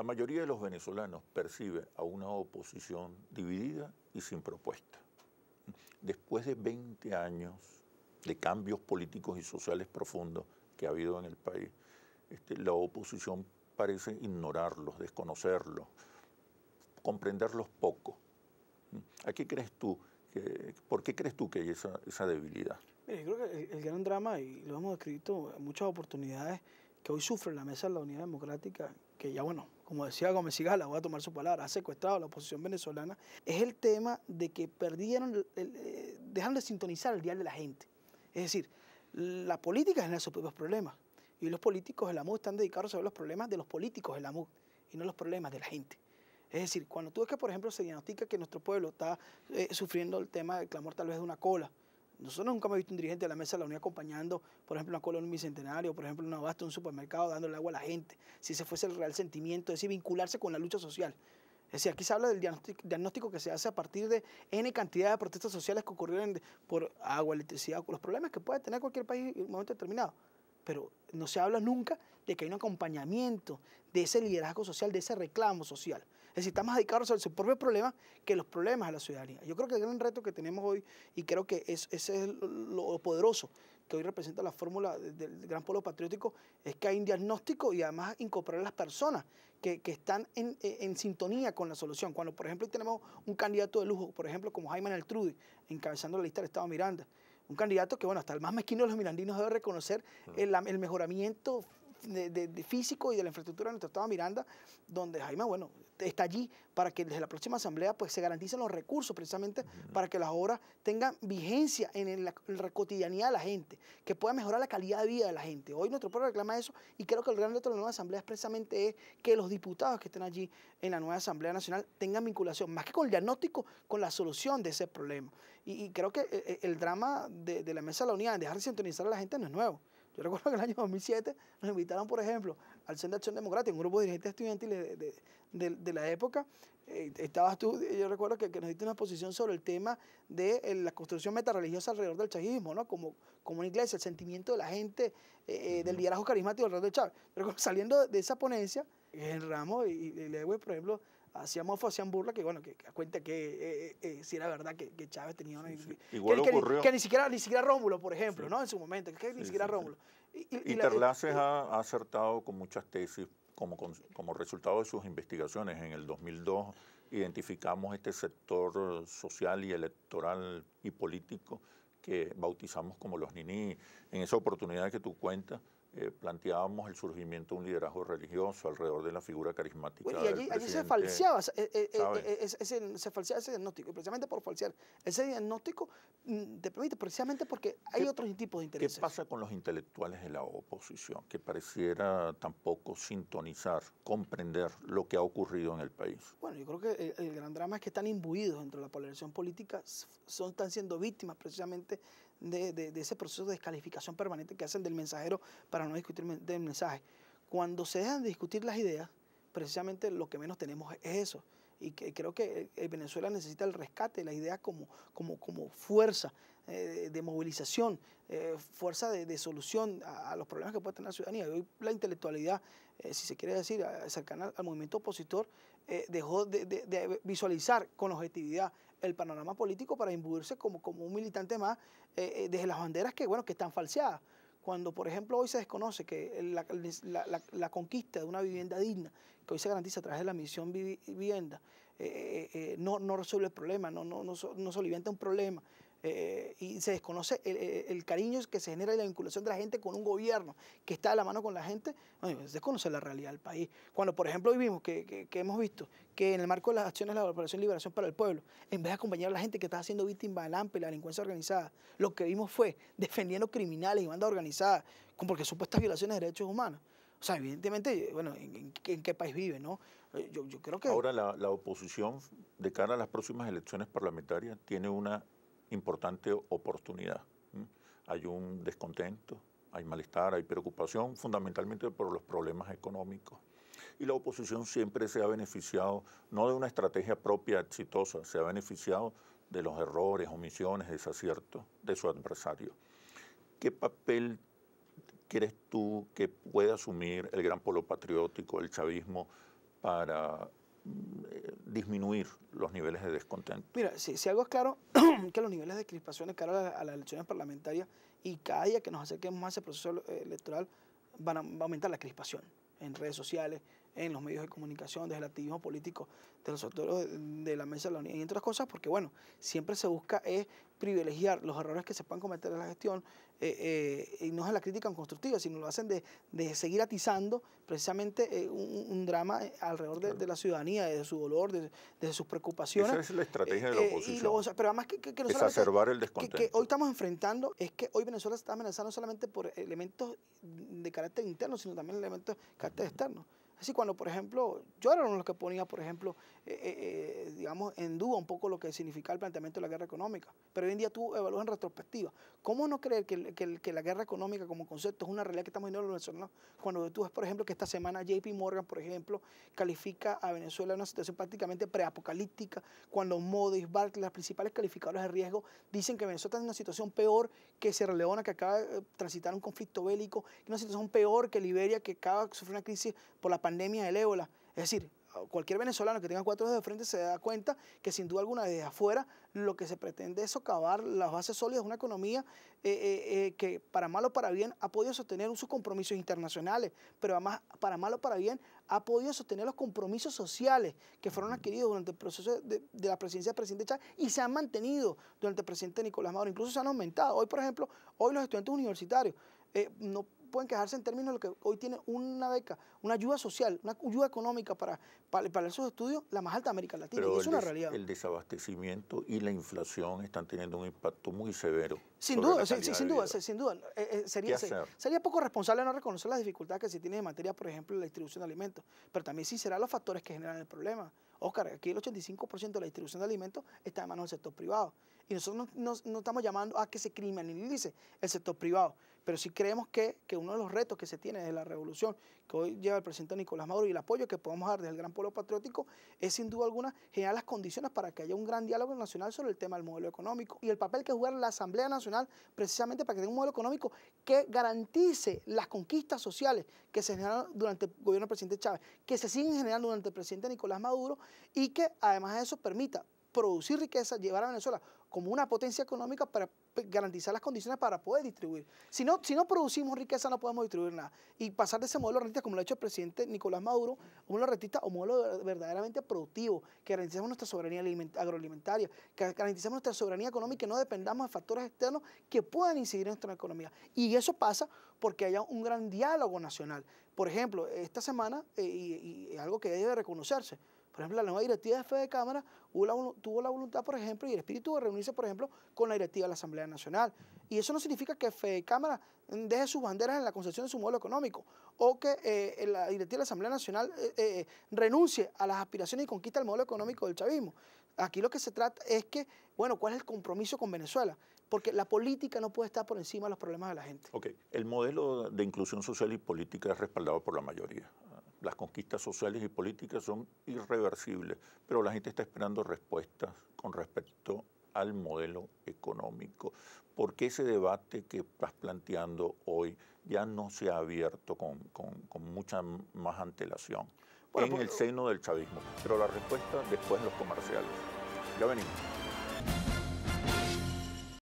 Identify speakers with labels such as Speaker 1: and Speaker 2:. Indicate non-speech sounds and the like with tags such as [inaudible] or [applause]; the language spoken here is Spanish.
Speaker 1: La mayoría de los venezolanos percibe a una oposición dividida y sin propuesta. Después de 20 años de cambios políticos y sociales profundos que ha habido en el país, este, la oposición parece ignorarlos, desconocerlos, comprenderlos poco. ¿A qué crees tú? ¿Por qué crees tú que hay esa, debilidad?
Speaker 2: yo creo que el, gran drama, y lo hemos descrito en muchas oportunidades, que hoy sufre la mesa de la Unidad Democrática, que ya bueno, como decía Gómez Cigala, voy a tomar su palabra, ha secuestrado a la oposición venezolana, es el tema de que perdieron, eh, dejaron de sintonizar el dial de la gente. Es decir, la política genera sus propios problemas y los políticos de la MUD están dedicados a ver los problemas de los políticos de la MUD y no los problemas de la gente. Es decir, cuando tú ves que, por ejemplo, se diagnostica que nuestro pueblo está eh, sufriendo el tema del clamor tal vez de una cola, nosotros nunca hemos visto un dirigente de la mesa de la Unión acompañando, por ejemplo, una colonia un bicentenario, por ejemplo, una basta, un supermercado, dándole agua a la gente. Si ese fuese el real sentimiento, es decir, vincularse con la lucha social. Es decir, aquí se habla del diagnóstico que se hace a partir de N cantidad de protestas sociales que ocurrieron por agua, electricidad, los problemas que puede tener cualquier país en un momento determinado. Pero no se habla nunca de que hay un acompañamiento de ese liderazgo social, de ese reclamo social. Es decir, está más dedicado a resolver sus propios problemas que los problemas de la ciudadanía. Yo creo que el gran reto que tenemos hoy, y creo que ese es lo, poderoso que hoy representa la fórmula del gran pueblo patriótico, es que hay un diagnóstico y además incorporar a las personas que, están eh, en, sintonía con la solución. Cuando, por ejemplo, tenemos un candidato de lujo, por ejemplo, como Jaime Trudi encabezando la lista del Estado Miranda, un candidato que, bueno, hasta el más mezquino de los mirandinos debe reconocer ah. el, mejoramiento físico y de la infraestructura de nuestro estado Miranda, donde Jaime, bueno, está allí para que desde la próxima asamblea pues, se garanticen los recursos precisamente para que las obras tengan vigencia en la, cotidianidad de la gente, que pueda mejorar la calidad de vida de la gente. Hoy nuestro pueblo reclama eso y creo que el gran reto de la nueva asamblea precisamente que los diputados que estén allí en la nueva Asamblea Nacional tengan vinculación, más que con el diagnóstico, con la solución de ese problema. Y, creo que eh, eh, el, drama de, la Mesa de la Unidad, de dejar de sintonizar a la gente no es nuevo. Yo recuerdo que en el año 2007 nos invitaron, por ejemplo, al Centro de Acción Democrática, un grupo de dirigentes estudiantiles de, de, de, la época. Eh, estabas tú, yo recuerdo que, nos diste una posición sobre el tema de eh, la construcción religiosa alrededor del chavismo, ¿no? Como, como una iglesia, el sentimiento de la gente, eh, del liderazgo carismático alrededor del Chávez. Pero saliendo de esa ponencia, en el ramo, y, y le por ejemplo, hacían mofa, hacían burla, que bueno, que, cuenta que eh, eh, eh, si era verdad que, Chávez tenía una... Que, Que, ni siquiera, ni siquiera Rómulo, por ejemplo, ¿no? En su momento, que ni siquiera Rómulo. Y,
Speaker 1: ha, acertado con muchas tesis como, como resultado de sus investigaciones. En el 2002 identificamos este sector social y electoral y político que bautizamos como los niní. En esa oportunidad que tú cuentas, eh, planteábamos el surgimiento de un liderazgo religioso alrededor de la figura carismática. y allí, allí se falseaba,
Speaker 2: ese, diagnóstico, precisamente por falsear ese diagnóstico mm, te permite, precisamente porque hay otros tipos de intereses. ¿Qué pasa
Speaker 1: con los intelectuales de la oposición? Que pareciera tampoco sintonizar, comprender lo que ha ocurrido en el país.
Speaker 2: Bueno, yo creo que el, gran drama es que están imbuidos dentro de la polarización política, son, están siendo víctimas precisamente de, ese proceso de descalificación permanente que hacen del mensajero para no discutir del mensaje. Cuando se dejan de discutir las ideas, precisamente lo que menos tenemos es eso. Y que, creo que eh, Venezuela necesita el rescate, la idea como, como, como fuerza eh, de movilización, eh, fuerza de, solución a, los problemas que puede tener la ciudadanía. Hoy la intelectualidad, si se quiere decir, cercana al movimiento opositor, dejó de visualizar con objetividad el panorama político para imbuirse como, como un militante más eh, eh, desde las banderas que, bueno, que están falseadas. Cuando, por ejemplo, hoy se desconoce que la, conquista de una vivienda digna, que hoy se garantiza a través de la misión vivienda, eh, no, resuelve el problema, no, no, no, un problema, eh, y se desconoce eh, el, cariño que se genera y la vinculación de la gente con un gobierno que está a la mano con la gente, bueno, desconoce la realidad del país. Cuando, por ejemplo, vivimos que, hemos visto que en el marco de las acciones de la Operación Liberación para el Pueblo, en vez de acompañar a la gente que está haciendo víctima del AMPE y la delincuencia organizada, lo que vimos fue defendiendo criminales y banda organizada con porque supuestas violaciones de derechos humanos. O sea, evidentemente, bueno, ¿en, qué país vive, no? Eh, yo, creo que... Ahora
Speaker 1: la oposición, de cara a las próximas elecciones parlamentarias, tiene una importante oportunidad. Hay un descontento, hay malestar, hay preocupación, fundamentalmente por los problemas económicos. Y la oposición siempre se ha beneficiado, no de una estrategia propia exitosa, se ha beneficiado de los errores, omisiones, desaciertos de su adversario. ¿Qué papel crees tú que puede asumir el gran polo patriótico, el chavismo, para disminuir los niveles de descontento.
Speaker 2: Mira, si, algo es claro, [clears throat] que los niveles de crispación es cara a, las elecciones parlamentarias y cada día que nos acerquemos más a proceso eh, electoral van va a aumentar la crispación en redes sociales, en los medios de comunicación, desde el activismo político, de los autores de la Mesa de la Unión y otras cosas, porque bueno, siempre se busca es privilegiar los errores que se puedan cometer en la gestión, eh, eh, y no es la crítica constructiva, sino lo hacen de, seguir atizando precisamente eh, un, drama alrededor de, la ciudadanía, de su dolor, de, sus preocupaciones. Esa es la
Speaker 1: estrategia de la oposición.
Speaker 2: pero además que, que, Exacerbar el descontento. Que, hoy estamos enfrentando es que hoy Venezuela está amenazada no solamente por elementos de carácter interno, sino también elementos de carácter externo. Así cuando, por ejemplo, yo era uno de los que ponía, por ejemplo, eh, eh, eh, digamos, en duda un poco lo que significaba el planteamiento de la guerra económica. Pero hoy en día tú evalúas en retrospectiva. ¿Cómo no creer que, la guerra económica como concepto es una realidad que estamos viendo los venezolanos? Cuando tú ves, por ejemplo, que esta semana JP Morgan, por ejemplo, califica a Venezuela en una situación prácticamente preapocalíptica, cuando Modis, Barclays, las principales calificadoras de riesgo, dicen que Venezuela está en una situación peor que Sierra Leona, que acaba de transitar un conflicto bélico, una situación peor que Liberia, que acaba de sufrir una crisis por la pandemia pandemia del ébola. Es decir, cualquier venezolano que tenga cuatro dedos de frente se da cuenta que sin duda alguna desde afuera lo que se pretende es socavar las bases sólidas de una economía eh, eh, eh, que para mal o para bien ha podido sostener sus compromisos internacionales, pero además para mal o para bien ha podido sostener los compromisos sociales que fueron adquiridos durante el proceso de, de la presidencia del presidente Chávez y se han mantenido durante el presidente Nicolás Maduro, incluso se han aumentado. Hoy, por ejemplo, hoy los estudiantes universitarios eh, no pueden quejarse en términos de lo que hoy tiene una beca, una ayuda social, una ayuda económica para, para, esos estudios, la más alta de América Latina. es una realidad.
Speaker 1: El desabastecimiento y la inflación están teniendo un impacto muy severo. Sin duda, sin duda,
Speaker 2: sin eh, duda. Eh, sería, sería poco responsable no reconocer las dificultades que se tienen en materia, por ejemplo, la distribución de alimentos, pero también sí serán los factores que generan el problema. Oscar, aquí el 85% de la distribución de alimentos está en manos del sector privado. Y nosotros no, no estamos llamando a que se criminalice el sector privado, pero sí creemos que, uno de los retos que se tiene desde la revolución que hoy lleva el presidente Nicolás Maduro y el apoyo que podemos dar desde el gran pueblo patriótico es sin duda alguna generar las condiciones para que haya un gran diálogo nacional sobre el tema del modelo económico y el papel que juega la Asamblea Nacional precisamente para que tenga un modelo económico que garantice las conquistas sociales que se generaron durante el gobierno del presidente Chávez, que se siguen generando durante el presidente Nicolás Maduro y que además de eso permita producir riqueza, llevar a Venezuela como una potencia económica para garantizar las condiciones para poder distribuir. Si no, si no producimos riqueza, no podemos distribuir nada. Y pasar de ese modelo rentista, como lo ha hecho el presidente Nicolás Maduro, un modelo rentista o modelo verdaderamente productivo, que garanticemos nuestra soberanía agroalimentaria, que garanticemos nuestra soberanía económica y no dependamos de factores externos que puedan incidir en nuestra economía. Y eso pasa porque haya un gran diálogo nacional. Por ejemplo, esta semana, eh, y, y algo que debe reconocerse, por ejemplo, la nueva directiva de Fede de Cámara tuvo la voluntad, por ejemplo, y el espíritu de reunirse, por ejemplo, con la directiva de la Asamblea Nacional. Y eso no significa que Fede Cámara deje sus banderas en la concepción de su modelo económico o que eh, la directiva de la Asamblea Nacional eh, eh, renuncie a las aspiraciones y conquista el modelo económico del chavismo. Aquí lo que se trata es que, bueno, ¿cuál es el compromiso con Venezuela? Porque la política no puede estar por encima de los problemas de la gente. Ok,
Speaker 1: el modelo de inclusión social y política es respaldado por la mayoría las conquistas sociales y políticas son irreversibles, pero la gente está esperando respuestas con respecto al modelo económico, porque ese debate que vas planteando hoy ya no se ha abierto con, con, mucha más antelación en pues, el seno del chavismo, pero la respuesta después los comerciales. Ya venimos.